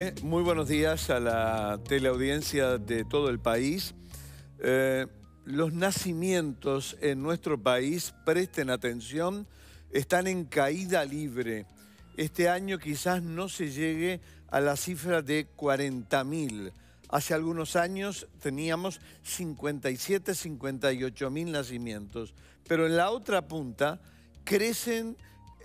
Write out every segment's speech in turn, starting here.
Eh, muy buenos días a la teleaudiencia de todo el país. Eh, los nacimientos en nuestro país, presten atención, están en caída libre. Este año quizás no se llegue a la cifra de 40.000. Hace algunos años teníamos 57, 58.000 nacimientos. Pero en la otra punta crecen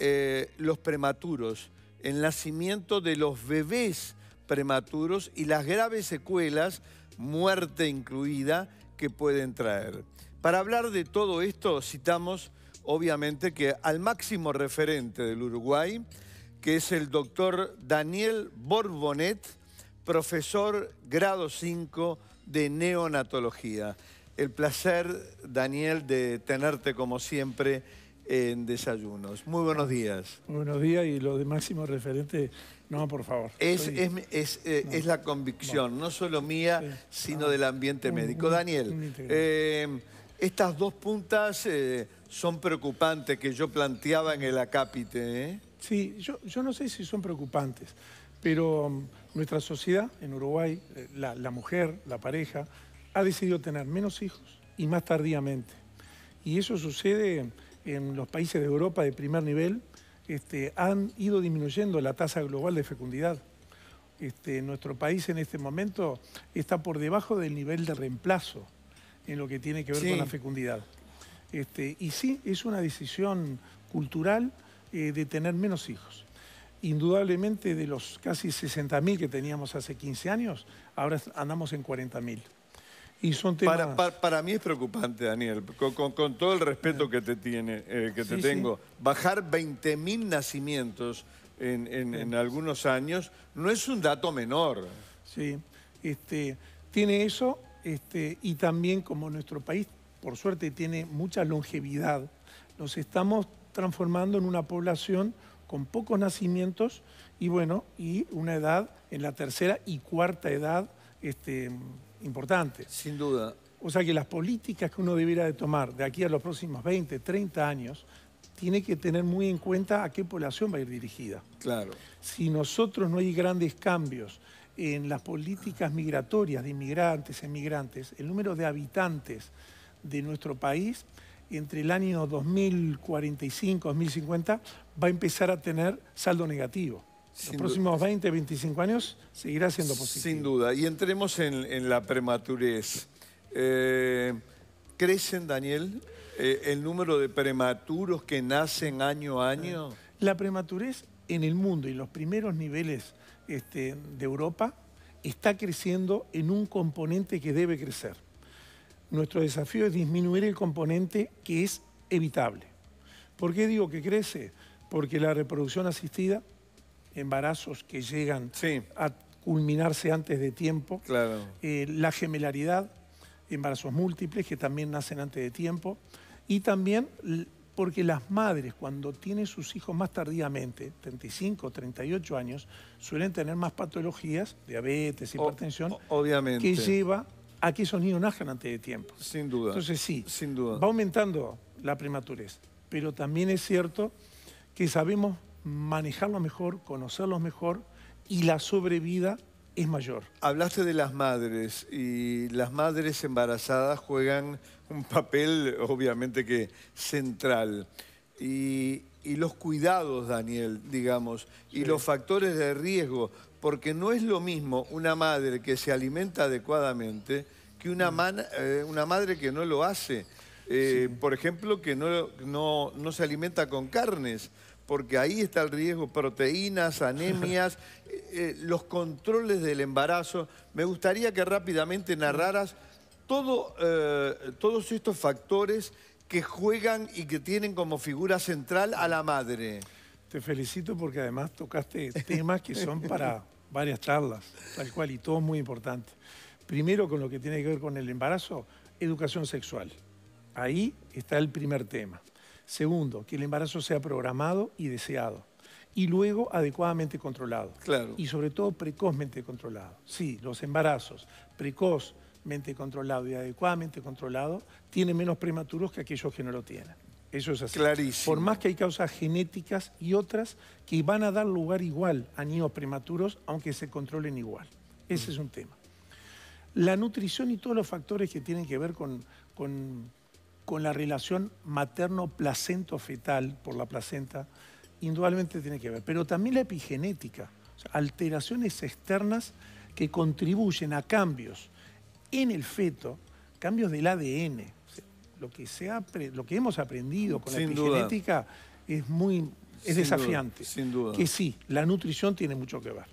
eh, los prematuros, el nacimiento de los bebés prematuros y las graves secuelas, muerte incluida, que pueden traer. Para hablar de todo esto citamos obviamente que al máximo referente del Uruguay, que es el doctor Daniel Borbonet, profesor grado 5 de neonatología. El placer, Daniel, de tenerte como siempre en Desayunos. Muy buenos días. Buenos días y lo de máximo referente no, por favor. Es, es, es, eh, es, la convicción, no, solo mía, sino del ambiente médico. Daniel, eh, estas dos puntas eh, son preocupantes que yo planteaba en el acápite. Sí, yo, yo no sé si son preocupantes, pero um, nuestra sociedad en Uruguay, la, la mujer, la pareja, ha decidido tener menos hijos y más tardíamente. Y eso sucede en los países de Europa de primer nivel, este, han ido disminuyendo la tasa global de fecundidad. Este, nuestro país en este momento está por debajo del nivel de reemplazo en lo que tiene que ver con la fecundidad. Este, y sí, es una decisión cultural eh, de tener menos hijos. Indudablemente de los casi 60.000 que teníamos hace 15 años, ahora andamos en 40.000. Para, mí es preocupante, Daniel, con, todo el respeto que te, tiene, eh, que te tengo. Bajar 20.000 nacimientos en, algunos años no es un dato menor. Sí, este, tiene eso este, y también como nuestro país, por suerte, tiene mucha longevidad, nos estamos transformando en una población con pocos nacimientos y bueno, y una edad en la tercera y cuarta edad este, importante. Sin duda. O sea que las políticas que uno debiera de tomar de aquí a los próximos 20, 30 años, tiene que tener muy en cuenta a qué población va a ir dirigida. Claro. Si nosotros no hay grandes cambios en las políticas migratorias de inmigrantes, emigrantes, el número de habitantes de nuestro país entre el año 2045, 2050, va a empezar a tener saldo negativo los próximos 20, 25 años seguirá siendo posible. Sin duda. Y entremos en, la prematurez. Eh, ¿Crecen, Daniel, eh, el número de prematuros que nacen año a año? Eh, la prematurez en el mundo y los primeros niveles este, de Europa está creciendo en un componente que debe crecer. Nuestro desafío es disminuir el componente que es evitable. ¿Por qué digo que crece? Porque la reproducción asistida embarazos que llegan a culminarse antes de tiempo, eh, la gemelaridad, embarazos múltiples que también nacen antes de tiempo, y también porque las madres cuando tienen sus hijos más tardíamente, 35, 38 años, suelen tener más patologías, diabetes, hipertensión, obviamente. que lleva a que esos niños nazcan antes de tiempo. Sin duda. Entonces sí, Sin duda. va aumentando la prematurez, pero también es cierto que sabemos manejarlo mejor, conocerlos mejor y la sobrevida es mayor. Hablaste de las madres y las madres embarazadas juegan un papel obviamente que central. Y, los cuidados, Daniel, digamos, y los factores de riesgo, porque no es lo mismo una madre que se alimenta adecuadamente que una, mm. eh, una madre que no lo hace. Eh, por ejemplo, que no, no se alimenta con carnes porque ahí está el riesgo, proteínas, anemias, eh, eh, los controles del embarazo. Me gustaría que rápidamente narraras eh, todos estos factores que juegan y que tienen como figura central a la madre. Te felicito porque además tocaste temas que son para varias charlas, tal cual, y todo muy importante. Primero con lo que tiene que ver con el embarazo, educación sexual. Ahí está el primer tema. Segundo, que el embarazo sea programado y deseado. Y luego adecuadamente controlado. Y sobre todo precozmente controlado. Sí, los embarazos precozmente controlados y adecuadamente controlados tienen menos prematuros que aquellos que no lo tienen. Eso es así. Por más que hay causas genéticas y otras que van a dar lugar igual a niños prematuros, aunque se controlen igual. Ese mm. es un tema. La nutrición y todos los factores que tienen que ver con con la relación materno-placento-fetal por la placenta, indudablemente tiene que ver. Pero también la epigenética, alteraciones externas que contribuyen a cambios en el feto, cambios del ADN. lo, que hemos aprendido con la epigenética es muy desafiante. Sin duda. Que sí, la nutrición tiene mucho que ver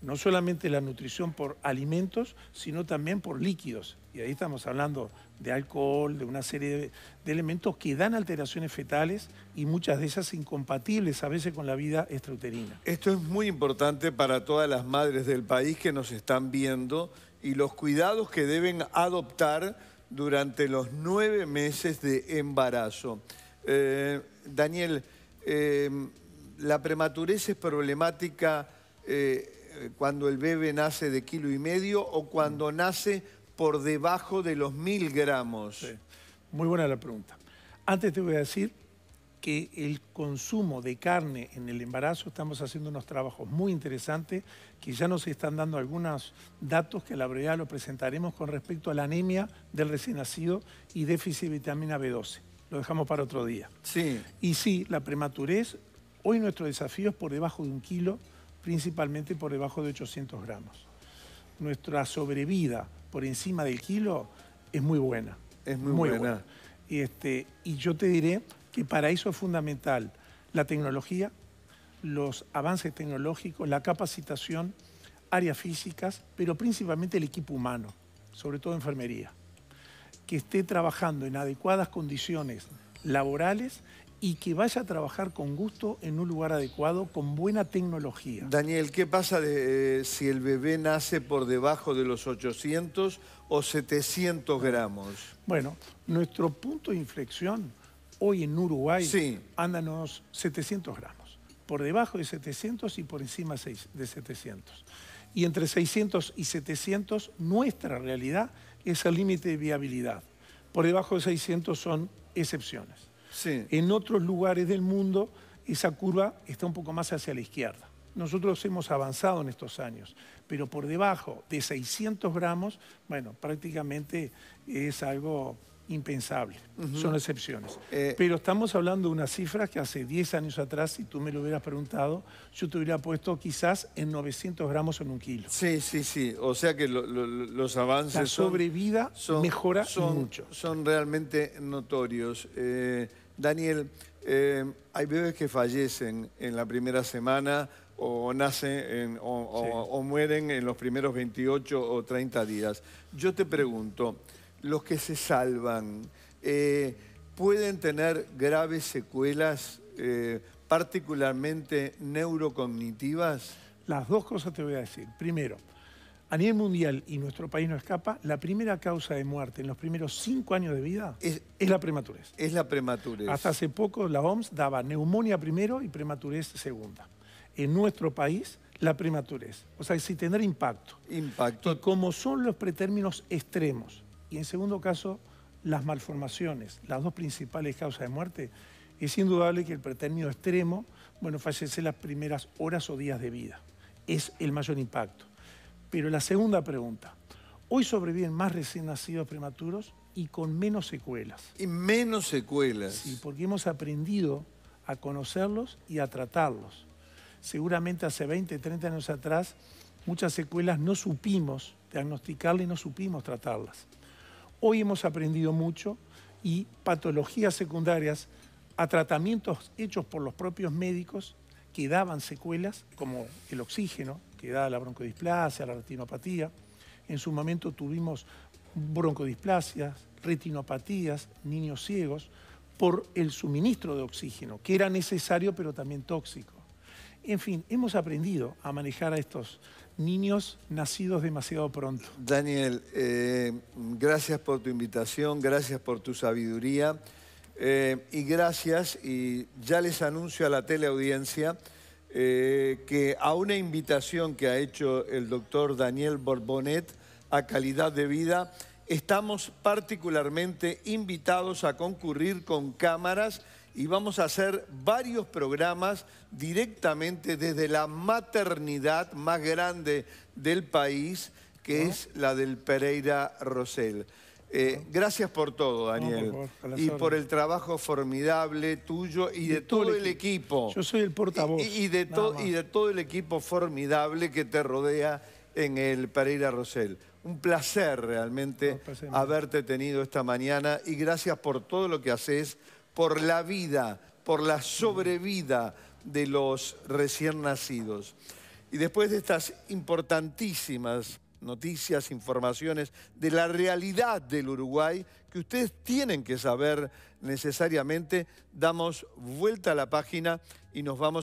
no solamente la nutrición por alimentos, sino también por líquidos. Y ahí estamos hablando de alcohol, de una serie de, elementos que dan alteraciones fetales y muchas de esas incompatibles a veces con la vida extrauterina. Esto es muy importante para todas las madres del país que nos están viendo y los cuidados que deben adoptar durante los nueve meses de embarazo. Eh, Daniel, eh, la prematurez es problemática... Eh, eh, cuando el bebé nace de kilo y medio o cuando mm. nace por debajo de los mil gramos? Muy buena la pregunta. Antes te voy a decir que el consumo de carne en el embarazo, estamos haciendo unos trabajos muy interesantes que ya nos están dando algunos datos que a la brevedad lo presentaremos con respecto a la anemia del recién nacido y déficit de vitamina B12. Lo dejamos para otro día. Sí. Y sí, la prematurez, hoy nuestro desafío es por debajo de un kilo principalmente por debajo de 800 gramos. Nuestra sobrevida por encima del kilo es muy buena. Es muy, buena. Y, este, y yo te diré que para eso es fundamental la tecnología, los avances tecnológicos, la capacitación, áreas físicas, pero principalmente el equipo humano, sobre todo enfermería, que esté trabajando en adecuadas condiciones laborales y que vaya a trabajar con gusto en un lugar adecuado, con buena tecnología. Daniel, ¿qué pasa eh, si el bebé nace por debajo de los 800 o 700 gramos? Bueno, nuestro punto de inflexión hoy en Uruguay andan los 700 gramos, por debajo de 700 y por encima de 700. Y entre 600 y 700, nuestra realidad es el límite de viabilidad. Por debajo de 600 son excepciones. En otros lugares del mundo esa curva está un poco más hacia la izquierda. Nosotros hemos avanzado en estos años, pero por debajo de 600 gramos, bueno, prácticamente es algo impensable. Son excepciones. Eh, pero estamos hablando de unas cifras que hace 10 años atrás, si tú me lo hubieras preguntado, yo te hubiera puesto quizás en 900 gramos en un kilo. Sí, sí, sí. O sea que los avances... La sobrevida mejora son, mucho. Son realmente notorios. Eh, Daniel, eh, hay bebés que fallecen en la primera semana o nacen o, mueren en los primeros 28 o 30 días. Yo te pregunto, los que se salvan, eh, ¿pueden tener graves secuelas, eh, particularmente neurocognitivas? Las dos cosas te voy a decir. Primero, a nivel mundial, y nuestro país no escapa, la primera causa de muerte en los primeros cinco años de vida es, la prematurez. Es la prematurez. Hasta hace poco la OMS daba neumonía primero y prematurez segunda. En nuestro país, la prematurez. O sea, si tendrá impacto. Impacto. como son los pretérminos extremos, y en segundo caso, las malformaciones, las dos principales causas de muerte, es indudable que el pretérmino extremo, bueno, fallece las primeras horas o días de vida. Es el mayor impacto. Pero la segunda pregunta, hoy sobreviven más recién nacidos prematuros y con menos secuelas. Y menos secuelas. Sí, porque hemos aprendido a conocerlos y a tratarlos. Seguramente hace 20, 30 años atrás, muchas secuelas no supimos diagnosticarlas y no supimos tratarlas. Hoy hemos aprendido mucho y patologías secundarias a tratamientos hechos por los propios médicos que daban secuelas, como el oxígeno, que da la broncodisplasia, la retinopatía. En su momento tuvimos broncodisplasias, retinopatías, niños ciegos, por el suministro de oxígeno, que era necesario pero también tóxico. En fin, hemos aprendido a manejar a estos niños nacidos demasiado pronto. Daniel, eh, gracias por tu invitación, gracias por tu sabiduría eh, y gracias, y ya les anuncio a la teleaudiencia, eh, que a una invitación que ha hecho el doctor Daniel Borbonet a calidad de vida, estamos particularmente invitados a concurrir con cámaras y vamos a hacer varios programas directamente desde la maternidad más grande del país, que es la del Pereira Rosell. Eh, gracias por todo, Daniel. y por el trabajo formidable tuyo y de, todo, el equipo. Yo soy el portavoz. Y, de y, de todo el equipo formidable que te rodea en el Pereira Rosell. Un placer realmente haberte tenido esta mañana y gracias por todo lo que haces, por la vida, por la sobrevida de los recién nacidos. Y después de estas importantísimas noticias, informaciones de la realidad del Uruguay que ustedes tienen que saber necesariamente. Damos vuelta a la página y nos vamos.